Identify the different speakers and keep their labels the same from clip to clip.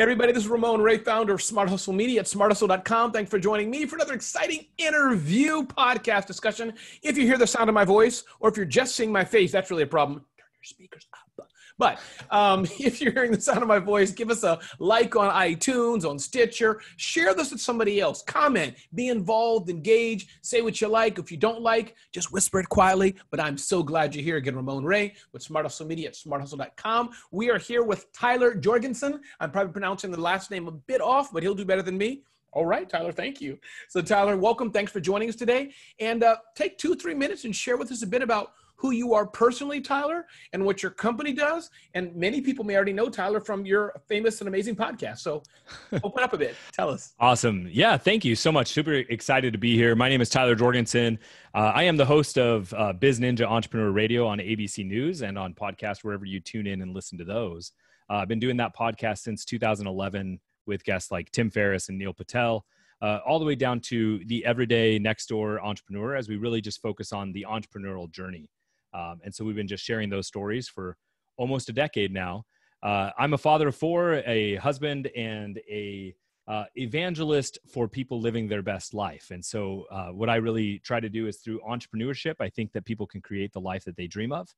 Speaker 1: Hey everybody, this is Ramon Ray, founder of Smart Hustle Media at smarthustle.com. Thanks for joining me for another exciting interview podcast discussion. If you hear the sound of my voice or if you're just seeing my face, that's really a problem speakers up. But um, if you're hearing the sound of my voice, give us a like on iTunes, on Stitcher. Share this with somebody else. Comment, be involved, engage, say what you like. If you don't like, just whisper it quietly. But I'm so glad you're here again, Ramon Ray with Smart Hustle Media at smarthustle.com. We are here with Tyler Jorgensen. I'm probably pronouncing the last name a bit off, but he'll do better than me. All right, Tyler, thank you. So, Tyler, welcome. Thanks for joining us today. And uh, take two, three minutes and share with us a bit about who you are personally, Tyler, and what your company does. And many people may already know Tyler from your famous and amazing podcast. So open up a
Speaker 2: bit. Tell us. Awesome. Yeah. Thank you so much. Super excited to be here. My name is Tyler Jorgensen. Uh, I am the host of uh, Biz Ninja Entrepreneur Radio on ABC News and on podcast wherever you tune in and listen to those. Uh, I've been doing that podcast since 2011 with guests like Tim Ferriss and Neil Patel. Uh, all the way down to the everyday next door entrepreneur as we really just focus on the entrepreneurial journey um, and so we've been just sharing those stories for almost a decade now. Uh, I'm a father of four, a husband, and a uh, evangelist for people living their best life. And so, uh, what I really try to do is through entrepreneurship, I think that people can create the life that they dream of.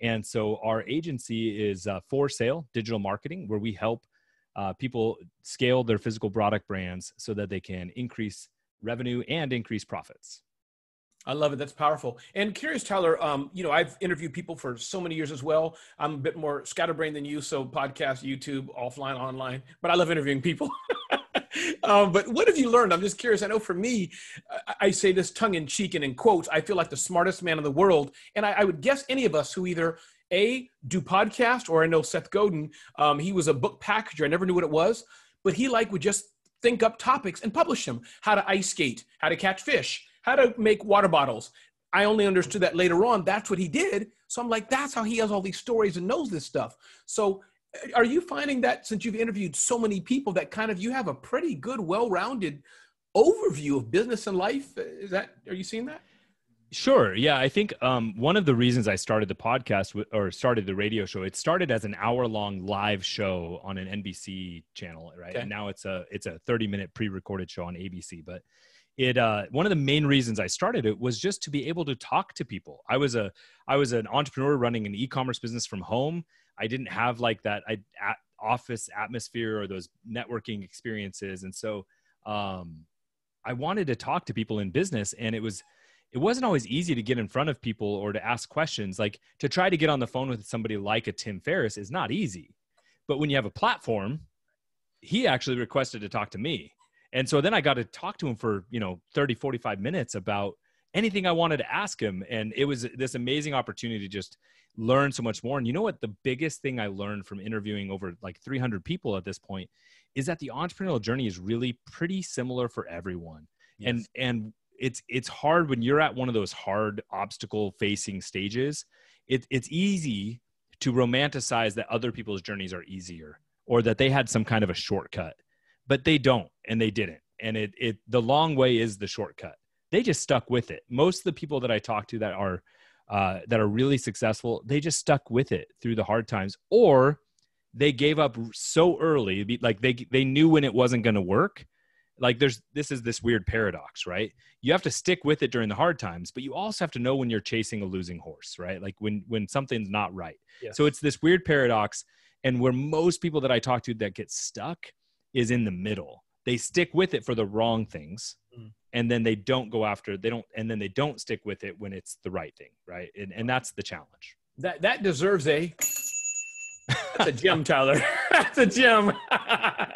Speaker 2: And so, our agency is uh, for sale digital marketing, where we help uh, people scale their physical product brands so that they can increase revenue and increase profits. I love it. That's powerful. And curious, Tyler. Um, you know, I've
Speaker 1: interviewed people for so many years as well. I'm a bit more scatterbrained than you, so podcast, YouTube, offline, online. But I love interviewing people. um, but what have you learned? I'm just curious. I know for me, I, I, say this tongue in cheek and in quotes. I feel like the smartest man in the world, and I, I would guess any of us who either a do podcast or I know Seth Godin. Um, he was a book packager. I never knew what it was, but he like would just think up topics and publish them. How to ice skate, how to catch fish, how to make water bottles. I only understood that later on. That's what he did. So I'm like, that's how he has all these stories and knows this stuff. So uh, are you finding that since you've interviewed so many people that kind of you have a pretty good, well-rounded overview of business and life? Is that are you seeing that?
Speaker 2: Sure. Yeah, I think um, one of the reasons I started the podcast or started the radio show, it started as an hour-long live show on an NBC channel, right? Okay. And now it's a it's a 30-minute pre-recorded show on ABC. But it uh, one of the main reasons I started it was just to be able to talk to people. I was a I was an entrepreneur running an e-commerce business from home. I didn't have like that I, at, office atmosphere or those networking experiences, and so um, I wanted to talk to people in business, and it was it wasn't always easy to get in front of people or to ask questions. Like to try to get on the phone with somebody like a Tim Ferriss is not easy, but when you have a platform, he actually requested to talk to me and so then I got to talk to him for, you know, 30, 45 minutes about anything I wanted to ask him. And it was this amazing opportunity to just learn so much more. And you know what? The biggest thing I learned from interviewing over like 300 people at this point is that the entrepreneurial journey is really pretty similar for everyone. Yes. And, and, it's it's hard when you're at one of those hard obstacle facing stages it, it's easy to romanticize that other people's journeys are easier or that they had some kind of a shortcut but they don't and they didn't. And it, it the long way is the shortcut. They just stuck with it. Most of the people that I talk to that are uh, that are really successful, they just stuck with it through the hard times, or they gave up so early, like they they knew when it wasn't going to work. Like there's this is this weird paradox, right? You have to stick with it during the hard times, but you also have to know when you're chasing a losing horse, right? Like when when something's not right. Yes. So it's this weird paradox, and where most people that I talk to that get stuck is in the middle. They stick with it for the wrong things. Mm. And then they don't go after they don't and then they don't stick with it when it's the right thing, right? And and that's the challenge. That that deserves a that's a gem, Tyler. That's a gem.
Speaker 1: I,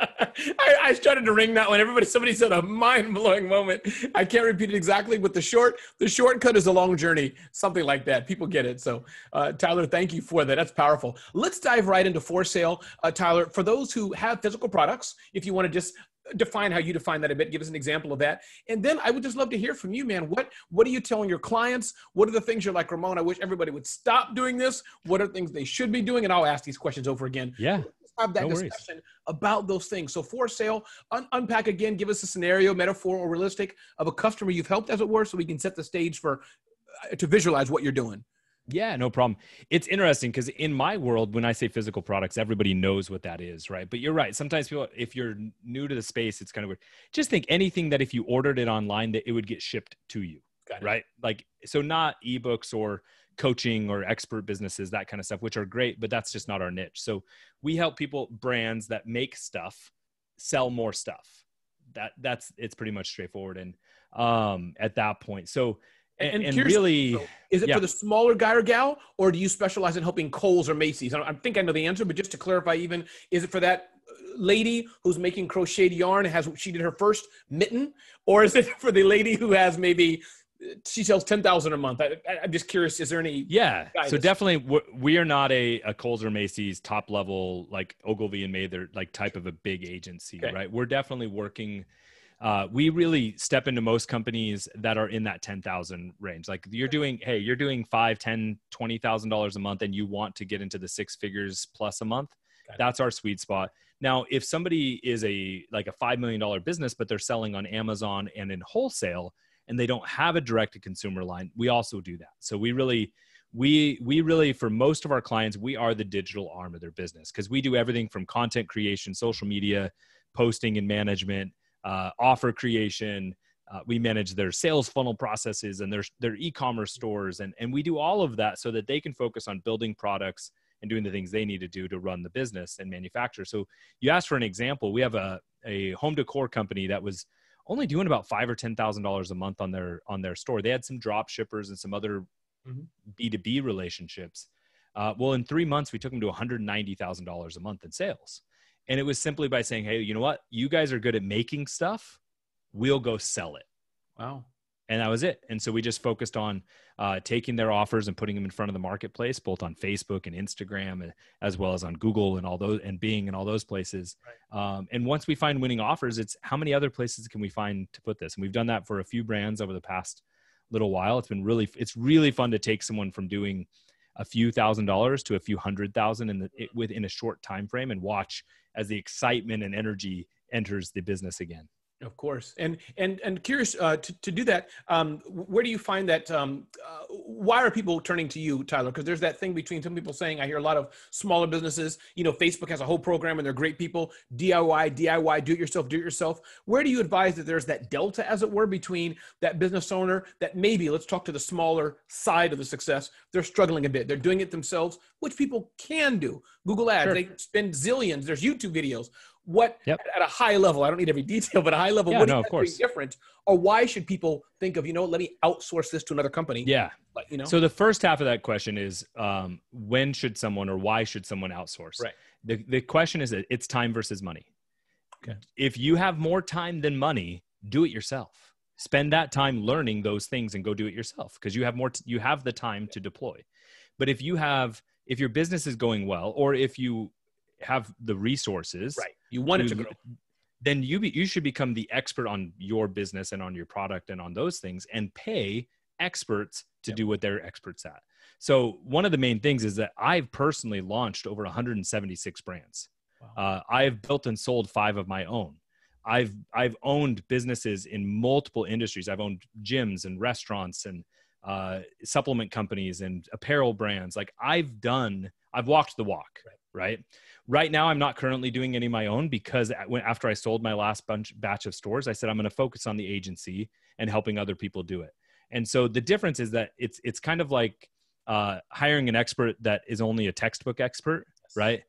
Speaker 1: I started to ring that one. Everybody, somebody said a mind-blowing moment. I can't repeat it exactly, but the short, the shortcut is a long journey, something like that. People get it. So, uh, Tyler, thank you for that. That's powerful. Let's dive right into for sale, uh, Tyler. For those who have physical products, if you want to just define how you define that a bit give us an example of that and then i would just love to hear from you man what what are you telling your clients what are the things you're like ramon i wish everybody would stop doing this what are things they should be doing and i'll ask these questions over again yeah have that no discussion worries. about those things. So for sale, un- unpack again, give us a scenario, metaphor or realistic of a customer you've helped as it were, so we can set the stage for uh, to visualize what you're doing.
Speaker 2: Yeah, no problem. It's interesting because in my world, when I say physical products, everybody knows what that is, right? But you're right. Sometimes people, if you're new to the space, it's kind of weird. Just think anything that if you ordered it online, that it would get shipped to you, right? Like, so not ebooks or coaching or expert businesses, that kind of stuff, which are great, but that's just not our niche. So we help people, brands that make stuff, sell more stuff. That that's it's pretty much straightforward. And um, at that point, so and, and, and really so is it yeah. for the smaller guy or gal
Speaker 1: or do you specialize in helping cole's or macy's I, I think i know the answer but just to clarify even is it for that uh, lady who's making crocheted yarn has she did her first mitten or is it for the lady who has maybe uh, she sells 10,000 a month. I, am just curious, is there any?
Speaker 2: Yeah. So definitely we are not a, a Kohl's or Macy's top level, like Ogilvy and Mather, like type of a big agency, okay. right? We're definitely working uh, we really step into most companies that are in that 10,000 range. Like you're doing, Hey, you're doing five, 10, $20,000 a month and you want to get into the six figures plus a month. That's our sweet spot. Now, if somebody is a, like a $5 million business, but they're selling on Amazon and in wholesale and they don't have a direct to consumer line, we also do that. So we really, we we really for most of our clients we are the digital arm of their business because we do everything from content creation social media posting and management uh, offer creation. Uh, we manage their sales funnel processes and their, their e-commerce stores. And, and we do all of that so that they can focus on building products and doing the things they need to do to run the business and manufacture. So you asked for an example. We have a, a home decor company that was only doing about five or ten thousand dollars a month on their on their store. They had some drop shippers and some other mm-hmm. B two B relationships. Uh, well, in three months, we took them to one hundred ninety thousand dollars a month in sales. And it was simply by saying, hey, you know what? You guys are good at making stuff. We'll go sell it. Wow. And that was it. And so we just focused on uh, taking their offers and putting them in front of the marketplace, both on Facebook and Instagram, and, as well as on Google and all those, and Bing and all those places. Right. Um, and once we find winning offers, it's how many other places can we find to put this? And we've done that for a few brands over the past little while. It's been really, it's really fun to take someone from doing a few thousand dollars to a few hundred thousand in the, it, mm-hmm. within a short time frame and watch as the excitement and energy enters the business again
Speaker 1: of course, and and and curious uh, to to do that. Um, where do you find that? Um, uh, why are people turning to you, Tyler? Because there's that thing between some people saying I hear a lot of smaller businesses. You know, Facebook has a whole program and they're great people. DIY, DIY, do it yourself, do it yourself. Where do you advise that there's that delta, as it were, between that business owner that maybe let's talk to the smaller side of the success. They're struggling a bit. They're doing it themselves, which people can do. Google Ads, sure. they spend zillions. There's YouTube videos what yep. at a high level i don't need every detail but a high level yeah, what no, of course. different or why should people think of you know let me outsource this to another company yeah but, you know so the
Speaker 2: first half of that question is um, when should someone or why should someone outsource right the, the question is that it's time versus money okay. if you have more time than money do it yourself spend that time learning those things and go do it yourself because you have more t- you have the time to deploy but if you have if your business is going well or if you have the resources right you want it to grow. Then you be, you should become the expert on your business and on your product and on those things, and pay experts to yep. do what they're experts at. So one of the main things is that I've personally launched over 176 brands. Wow. Uh, I've built and sold five of my own. I've I've owned businesses in multiple industries. I've owned gyms and restaurants and uh, supplement companies and apparel brands. Like I've done, I've walked the walk. Right right? Right now, I'm not currently doing any of my own because after I sold my last bunch batch of stores, I said I'm going to focus on the agency and helping other people do it. And so the difference is that it's it's kind of like uh, hiring an expert that is only a textbook expert, yes. right?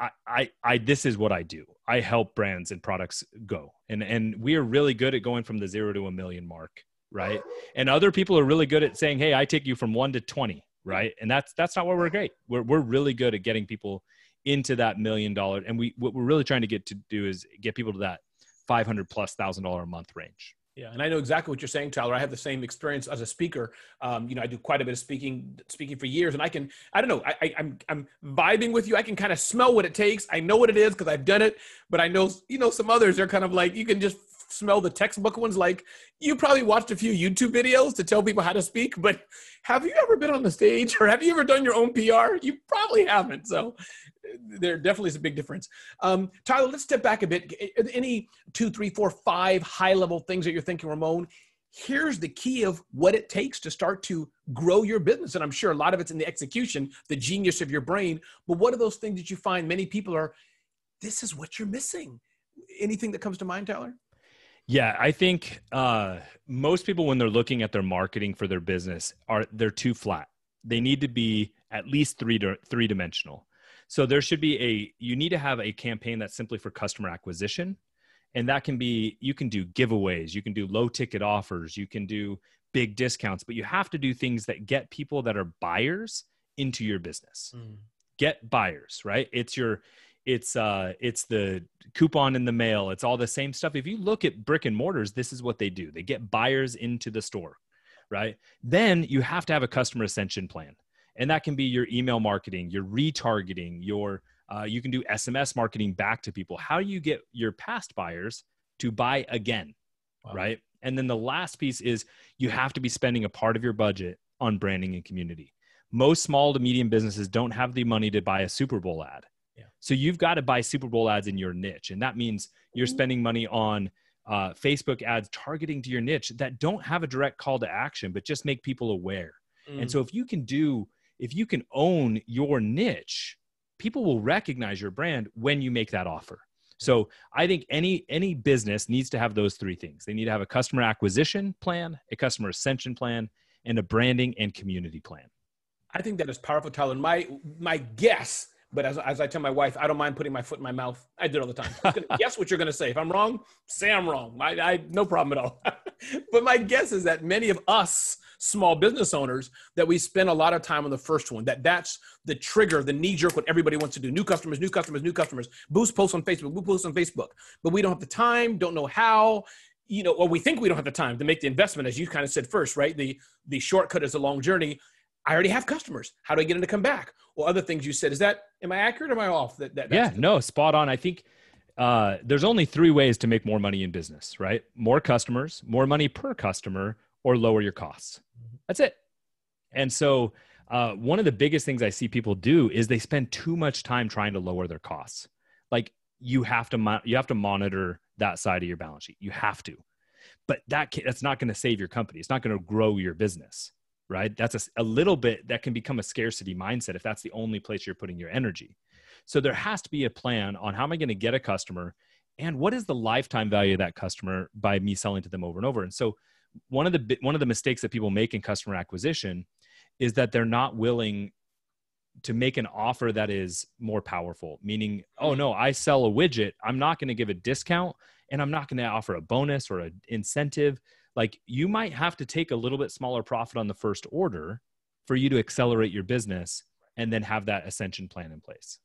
Speaker 2: I, I, I, this is what I do. I help brands and products go, and and we are really good at going from the zero to a million mark, right? And other people are really good at saying, hey, I take you from one to twenty, right? And that's that's not where we're great. We're we're really good at getting people into that million dollar. And we what we're really trying to get to do is get people to that five hundred plus thousand dollar a month range.
Speaker 1: Yeah, and I know exactly what you're saying, Tyler. I have the same experience as a speaker. Um, you know, I do quite a bit of speaking, speaking for years, and I can, I don't know, I, I, I'm, I'm vibing with you. I can kind of smell what it takes. I know what it is because I've done it. But I know, you know, some others are kind of like you can just smell the textbook ones. Like you probably watched a few YouTube videos to tell people how to speak, but have you ever been on the stage or have you ever done your own PR? You probably haven't. So there definitely is a big difference. Um, Tyler, let's step back a bit. Uh, any two, three, four, five high level things that you're thinking, Ramon? Here's the key of what it takes to start to grow your business. And I'm sure a lot of it's in the execution, the genius of your brain. But what are those things that you find many people are, this is what you're missing? Anything that comes to mind, Tyler?
Speaker 2: Yeah, I think uh, most people when they're looking at their marketing for their business are they're too flat. They need to be at least three three dimensional. So there should be a you need to have a campaign that's simply for customer acquisition, and that can be you can do giveaways, you can do low ticket offers, you can do big discounts, but you have to do things that get people that are buyers into your business. Mm. Get buyers, right? It's your it's uh it's the coupon in the mail it's all the same stuff if you look at brick and mortars this is what they do they get buyers into the store right then you have to have a customer ascension plan and that can be your email marketing your retargeting your uh, you can do sms marketing back to people how do you get your past buyers to buy again wow. right and then the last piece is you have to be spending a part of your budget on branding and community most small to medium businesses don't have the money to buy a super bowl ad so you've got to buy Super Bowl ads in your niche. And that means you're mm-hmm. spending money on uh, Facebook ads targeting to your niche that don't have a direct call to action, but just make people aware. Mm. And so if you can do, if you can own your niche, people will recognize your brand when you make that offer. So I think any any business needs to have those three things. They need to have a customer acquisition plan, a customer ascension plan, and a branding and community plan.
Speaker 1: I think that is powerful, Tyler. My my guess but as, as I tell my wife, I don't mind putting my foot in my mouth. I do it all the time. Gonna, guess what you're going to say. If I'm wrong, say I'm wrong. I, I no problem at all. but my guess is that many of us small business owners that we spend a lot of time on the first one. That that's the trigger, the knee jerk, what everybody wants to do. New customers, new customers, new customers. Boost posts on Facebook, boost posts on Facebook. But we don't have the time, don't know how. You know, or we think we don't have the time to make the investment, as you kind of said first, right? The the shortcut is a long journey. I already have customers. How do I get them to come back? Or well, other things you said. Is that am I accurate or am I off? That, that yeah,
Speaker 2: no, spot on. I think uh, there's only three ways to make more money in business, right? More customers, more money per customer, or lower your costs. Mm-hmm. That's it. And so uh, one of the biggest things I see people do is they spend too much time trying to lower their costs. Like you have to mo- you have to monitor that side of your balance sheet. You have to. But that that's not going to save your company. It's not going to grow your business right? That's a, a little bit that can become a scarcity mindset if that's the only place you're putting your energy. So there has to be a plan on how am I going to get a customer and what is the lifetime value of that customer by me selling to them over and over. And so one of the one of the mistakes that people make in customer acquisition is that they're not willing to make an offer that is more powerful, meaning, oh no, I sell a widget, I'm not going to give a discount and I'm not going to offer a bonus or an incentive like you might have to take a little bit smaller profit on the first order for you to accelerate your business and then have that ascension plan in place.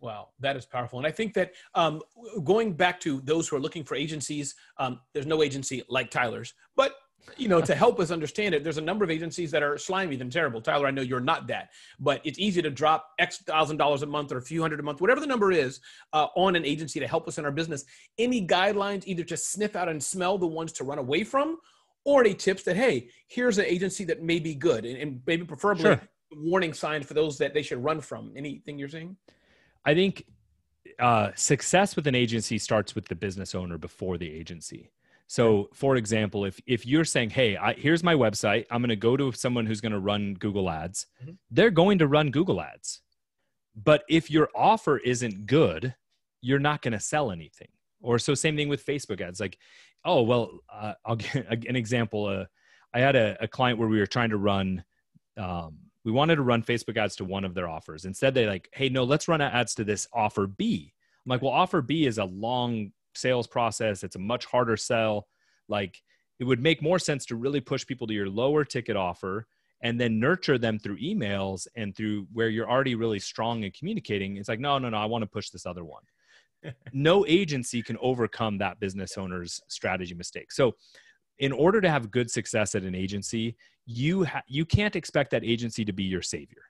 Speaker 1: Wow, that is powerful. And I think that um, going back to those who are looking for agencies, um, there's no agency like Tyler's, but you know, to help us understand it, there's a number of agencies that are slimy and terrible. Tyler, I know you're not that, but it's easy to drop X thousand dollars a month or a few hundred a month, whatever the number is, uh, on an agency to help us in our business. Any guidelines, either to sniff out and smell the ones to run away from or any tips that hey here's an agency that may be good and, and maybe preferably sure. warning sign for those that they should run from anything you're saying
Speaker 2: i think uh, success with an agency starts with the business owner before the agency so for example if if you're saying hey I, here's my website i'm going to go to someone who's going to run google ads mm-hmm. they're going to run google ads but if your offer isn't good you're not going to sell anything or so same thing with facebook ads like oh well uh, i'll get an example uh, i had a, a, client where we were trying to run um, we wanted to run facebook ads to one of their offers instead they like hey no let's run ads to this offer b i'm like well offer b is a long sales process it's a much harder sell like it would make more sense to really push people to your lower ticket offer and then nurture them through emails and through where you're already really strong and communicating it's like no no no i want to push this other one no agency can overcome that business owner's strategy mistake. So, in order to have good success at an agency, you ha- you can't expect that agency to be your savior.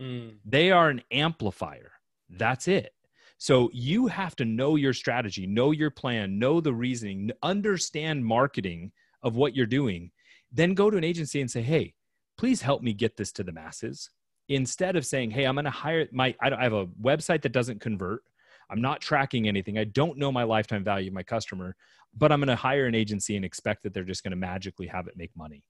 Speaker 2: Mm. They are an amplifier. That's it. So you have to know your strategy, know your plan, know the reasoning, understand marketing of what you're doing. Then go to an agency and say, "Hey, please help me get this to the masses." Instead of saying, "Hey, I'm going to hire my I, I have a website that doesn't convert. I'm not tracking anything. I don't know my lifetime value of my customer, but I'm going to hire an agency and expect that they're just going to magically have it make money.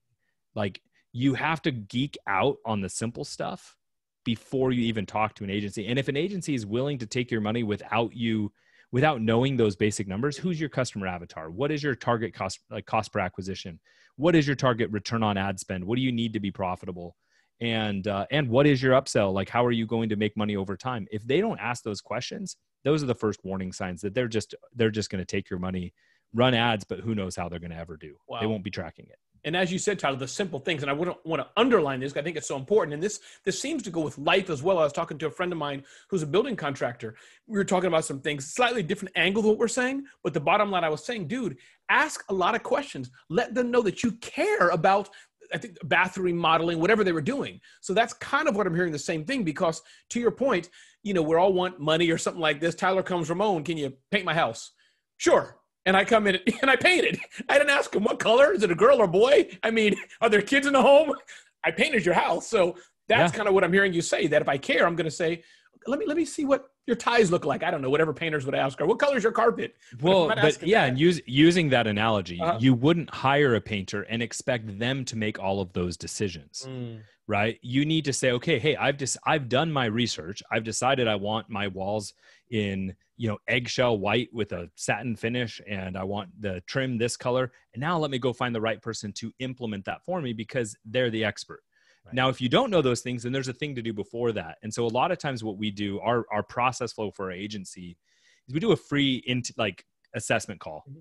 Speaker 2: Like you have to geek out on the simple stuff before you even talk to an agency. And if an agency is willing to take your money without you without knowing those basic numbers who's your customer avatar what is your target cost like cost per acquisition what is your target return on ad spend what do you need to be profitable and uh, and what is your upsell like how are you going to make money over time if they don't ask those questions those are the first warning signs that they're just they're just going to take your money run ads but who knows how they're going to ever do wow. they won't be tracking it
Speaker 1: and as you said tyler the simple things and i wouldn't want to underline this i think it's so important and this this seems to go with life as well i was talking to a friend of mine who's a building contractor we were talking about some things slightly different angle of what we're saying but the bottom line i was saying dude ask a lot of questions let them know that you care about I think bathroom remodeling, whatever they were doing. So that's kind of what I'm hearing the same thing because to your point, you know, we all want money or something like this. Tyler comes, Ramon, can you paint my house? Sure. And I come in and I paint it. I didn't ask him what color. Is it a girl or boy? I mean, are there kids in the home? I painted your house. So that's yeah. kind of what I'm hearing you say that if I care, I'm going to say, let me, let me see what your ties look like? I don't know, whatever painters would ask her. What color's your carpet? Well, but
Speaker 2: yeah, that. and use, using that analogy, uh-huh. you wouldn't hire a painter and expect them to make all of those decisions. Mm. Right? You need to say, okay, hey, I've just I've done my research. I've decided I want my walls in, you know, eggshell white with a satin finish and I want the trim this color. And now let me go find the right person to implement that for me because they're the expert. Now, if you don't know those things, then there's a thing to do before that. And so a lot of times what we do, our, our process flow for our agency is we do a free int- like assessment call. Mm-hmm.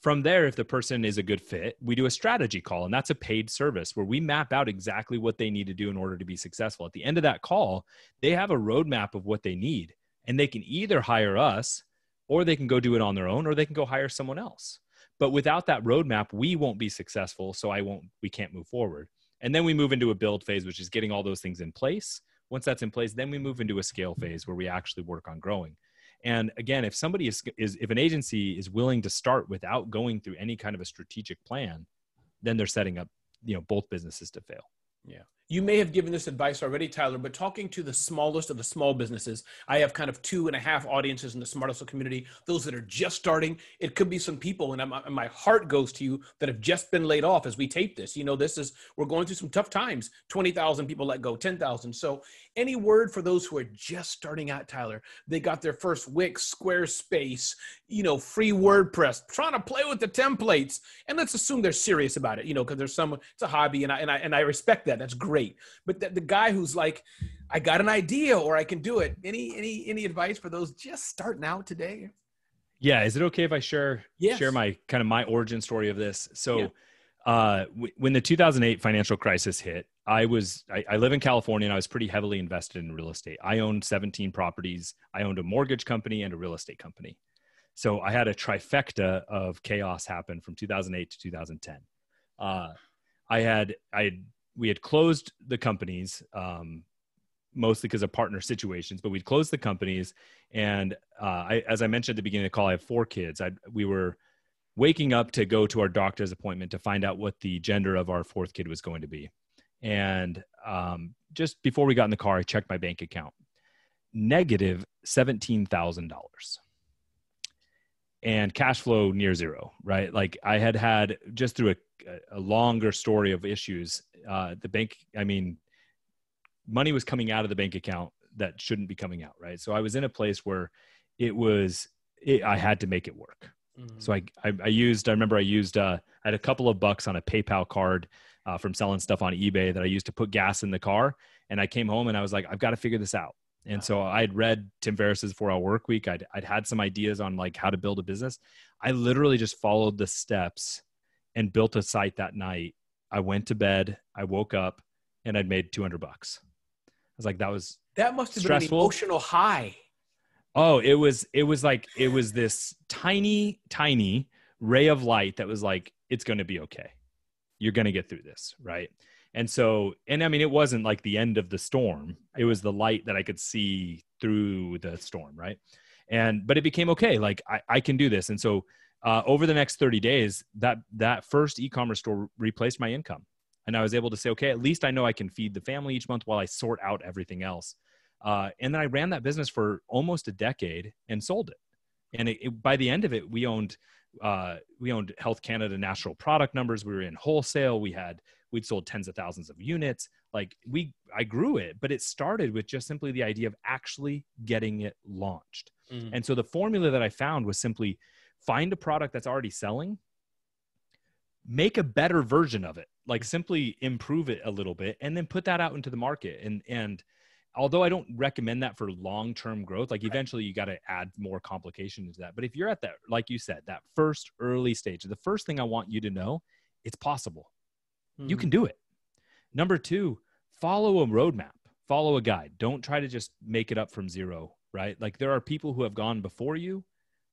Speaker 2: From there, if the person is a good fit, we do a strategy call, and that's a paid service where we map out exactly what they need to do in order to be successful. At the end of that call, they have a roadmap of what they need, and they can either hire us or they can go do it on their own or they can go hire someone else. But without that roadmap, we won't be successful. So I won't, we can't move forward. And then we move into a build phase, which is getting all those things in place. Once that's in place, then we move into a scale mm-hmm. phase where we actually work on growing. And again, if somebody is, is if an agency is willing to start without going through any kind of a strategic plan, then they're setting up, you know, both businesses to fail.
Speaker 1: Yeah. You may have given this advice already, Tyler, but talking to the smallest of the small businesses, I have kind of two and a half audiences in the Smart Hustle community, those that are just starting. It could be some people, and, and, uh, my heart goes to you that have just been laid off as we tape this. You know, this is, we're going through some tough times. 20,000 people let go, 10,000. So, any word for those who are just starting out, Tyler? They got their first Wix, Squarespace, you know, free WordPress, trying to play with the templates. And let's assume they're serious about it, you know, because there's some, it's a hobby, and I, and I, and I respect that. That's great great. But the, the guy who's like, I got an idea or I can do it. Any any any advice for those just starting out today?
Speaker 2: Yeah, is it okay if I share yes. share my kind of my origin story of this? So, yeah. uh, w- when the 2008 financial crisis hit, I was I, I, live in California and I was pretty heavily invested in real estate. I owned 17 properties. I owned a mortgage company and a real estate company. So I had a trifecta of chaos happen from 2008 to 2010. Uh, I had I had we had closed the companies um, mostly because of partner situations, but we'd closed the companies. And uh, I, as I mentioned at the beginning of the call, I have four kids. I, we were waking up to go to our doctor's appointment to find out what the gender of our fourth kid was going to be. And um, just before we got in the car, I checked my bank account negative $17,000 and cash flow near zero, right? Like I had had just through a a, longer story of issues. Uh, the bank, I mean, money was coming out of the bank account that shouldn't be coming out, right? So I was in a place where it was, it, I had to make it work. Mm-hmm. So I, I, I, used, I remember I used, uh, I had a couple of bucks on a PayPal card uh, from selling stuff on eBay that I used to put gas in the car. And I came home and I was like, I've got to figure this out. And so I'd read Tim Ferriss's Four Hour Work Week. I'd, I'd had some ideas on like how to build a business. I literally just followed the steps and built a site that night. I went to bed, I woke up, and I'd made 200 bucks. I was like, that was
Speaker 1: that must have stressful. been an emotional high.
Speaker 2: Oh, it was it was like it was this tiny, tiny ray of light that was like, it's gonna be okay. You're gonna get through this, right? And so, and I mean, it wasn't like the end of the storm. It was the light that I could see through the storm, right? And but it became okay. Like I, I can do this. And so uh, over the next 30 days, that that first e-commerce store replaced my income, and I was able to say, okay, at least I know I can feed the family each month while I sort out everything else. Uh, and then I ran that business for almost a decade and sold it. And it, it, by the end of it, we owned uh, we owned Health Canada national product numbers. We were in wholesale. We had we'd sold tens of thousands of units. Like we, I grew it, but it started with just simply the idea of actually getting it launched. mm And so the formula that I found was simply find a product that's already selling, make a better version of it, like mm-hmm. simply improve it a little bit and then put that out into the market. And, and, although I don't recommend that for long term growth, like eventually you got to add more complication to that. But if you're at that, like you said, that first early stage, the first thing I want you to know, it's possible. Mm-hmm. You can do it. Number two, follow a roadmap, follow a guide. Don't try to just make it up from zero, right? Like there are people who have gone before you,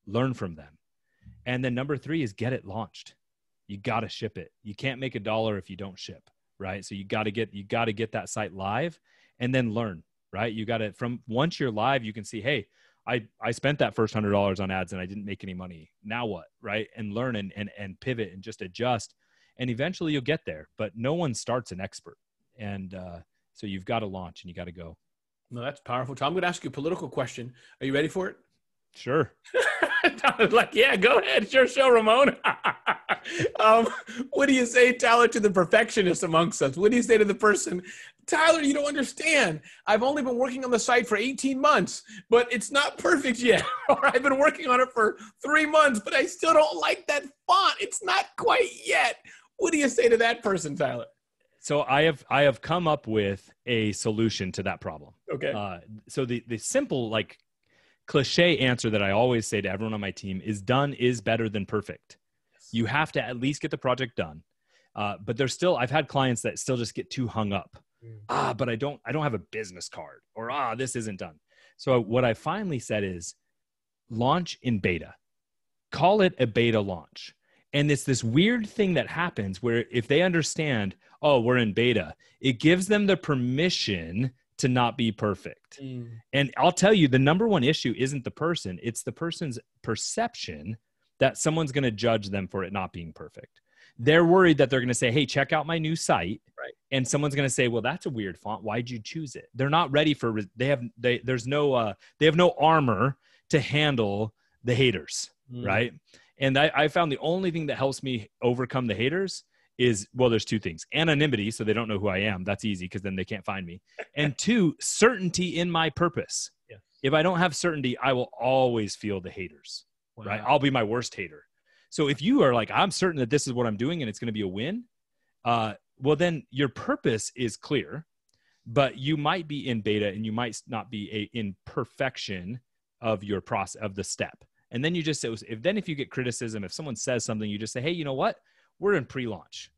Speaker 2: learn from them. And then number three is get it launched. You got to ship it. You can't make a dollar if you don't ship, right? So you got to get you got to get that site live, and then learn, right? You got to from once you're live, you can see, hey, I I spent that first hundred dollars on ads and I didn't make any money. Now what, right? And learn and and and pivot and just adjust, and eventually you'll get there. But no one starts an expert, and uh, so you've got to launch and you got to go.
Speaker 1: No, that's powerful. Tom, I'm going to ask you a political question. Are you ready for it? Sure. Tyler's like, yeah, go ahead. It's your show, Ramon. um, what do you say, Tyler, to the perfectionist amongst us? What do you say to the person, Tyler, you don't understand. I've only been working on the site for 18 months, but it's not perfect yet. or I've been working on it for three months, but I still don't like that font. It's not quite yet. What do you say to that person, Tyler?
Speaker 2: so i have i have come up with a solution to that problem okay uh, so the the simple like cliche answer that I always say to everyone on my team is done is better than perfect. You have to at least get the project done. Uh, but there's still I've had clients that still just get too hung up. Mm. Ah, but I don't I don't have a business card or ah, this isn't done. So what I finally said is launch in beta. Call it a beta launch. And it's this weird thing that happens where if they understand, oh, we're in beta, it gives them the permission to not be perfect. Mm. And I'll tell you, the number one issue isn't the person, it's the person's perception that someone's going to judge them for it not being perfect. They're worried that they're going to say, Hey, check out my new site. Right. And someone's going to say, Well, that's a weird font. Why'd you choose it? They're not ready for, they have, they, there's no, uh, they have no armor to handle the haters. Mm. Right. And I, I found the only thing that helps me overcome the haters is well, there's two things anonymity, so they don't know who I am. That's easy because then they can't find me. And two, certainty in my purpose. Yes. If I don't have certainty, I will always feel the haters, wow. right? I'll be my worst hater. So if you are like, I'm certain that this is what I'm doing and it's going to be a win, uh, well, then your purpose is clear, but you might be in beta and you might not be a, in perfection of your process of the step. And then you just say, if then if you get criticism, if someone says something, you just say, hey, you know what? We're in pre-launch.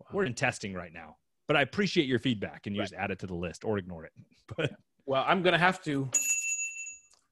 Speaker 2: Wow. We're in testing right now. But I appreciate your feedback, and you right. just add it to the list or ignore it. but well, I'm gonna have to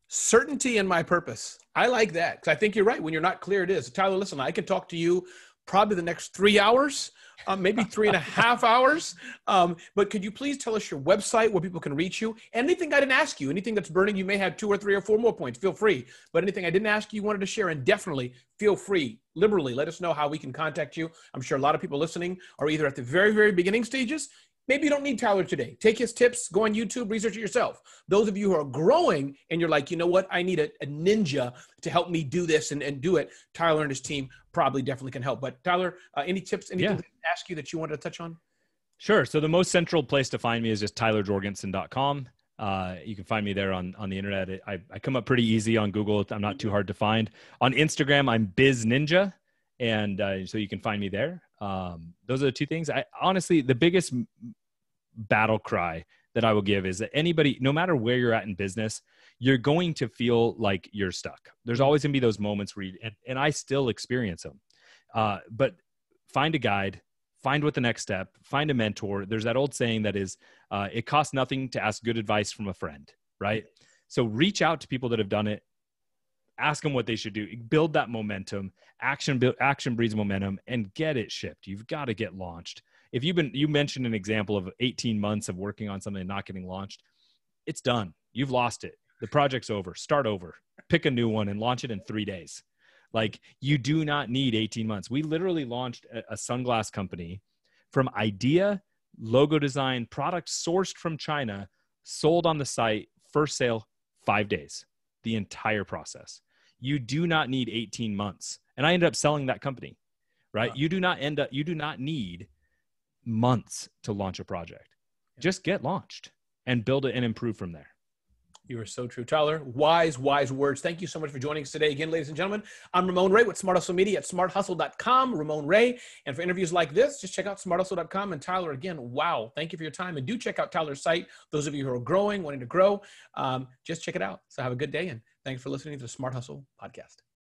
Speaker 2: certainty in my purpose. I like that
Speaker 1: because I think you're right. When you're not clear, it is. Tyler, listen, I can talk to you probably the next three hours um, maybe three and a half hours. Um, but could you please tell us your website where people can reach you? Anything I didn't ask you, anything that's burning, you may have two or three or four more points. Feel free. But anything I didn't ask you, wanted to share, and definitely feel free liberally. Let us know how we can contact you. I'm sure a lot of people listening are either at the very, very beginning stages Maybe you don't need Tyler today. Take his tips, go on YouTube, research it yourself. Those of you who are growing and you're like, you know what, I need a, a ninja to help me do this and, and do it, Tyler and his team probably definitely can help. But Tyler, uh, any tips, anything yeah. to ask you that you wanted to touch on?
Speaker 2: Sure. So the most central place to find me is just tylerjorgensen.com. Uh, you can find me there on, on the internet. I, I come up pretty easy on Google. I'm not too hard to find. On Instagram, I'm Biz Ninja and uh, so you can find me there. Um, those are the two things. I honestly, the biggest battle cry that I will give is that anybody, no matter where you're at in business, you're going to feel like you're stuck. There's always going to be those moments where, you, and, and I still experience them. Uh, but find a guide, find what the next step, find a mentor. There's that old saying that is, uh, it costs nothing to ask good advice from a friend, right? So reach out to people that have done it ask them what they should do build that momentum action build, action breeds momentum and get it shipped you've got to get launched if you've been you mentioned an example of 18 months of working on something and not getting launched it's done you've lost it the project's over start over pick a new one and launch it in three days like you do not need 18 months we literally launched a, a sunglass company from idea logo design product sourced from china sold on the site first sale five days the entire process you do not need 18 months. And I ended up selling that company, right? You do not end up, you do not need months to launch a project. Yeah. Just get launched and build it and improve from there.
Speaker 1: You are so true, Tyler. Wise, wise words. Thank you so much for joining us today again, ladies and gentlemen. I'm Ramon Ray with Smart Hustle Media at smarthustle.com. Ramon Ray. And for interviews like this, just check out smarthustle.com. And Tyler, again, wow. Thank you for your time. And do check out Tyler's site. Those of you who are growing, wanting to grow, um, just check it out. So have a good day. And thanks for listening to the Smart Hustle podcast.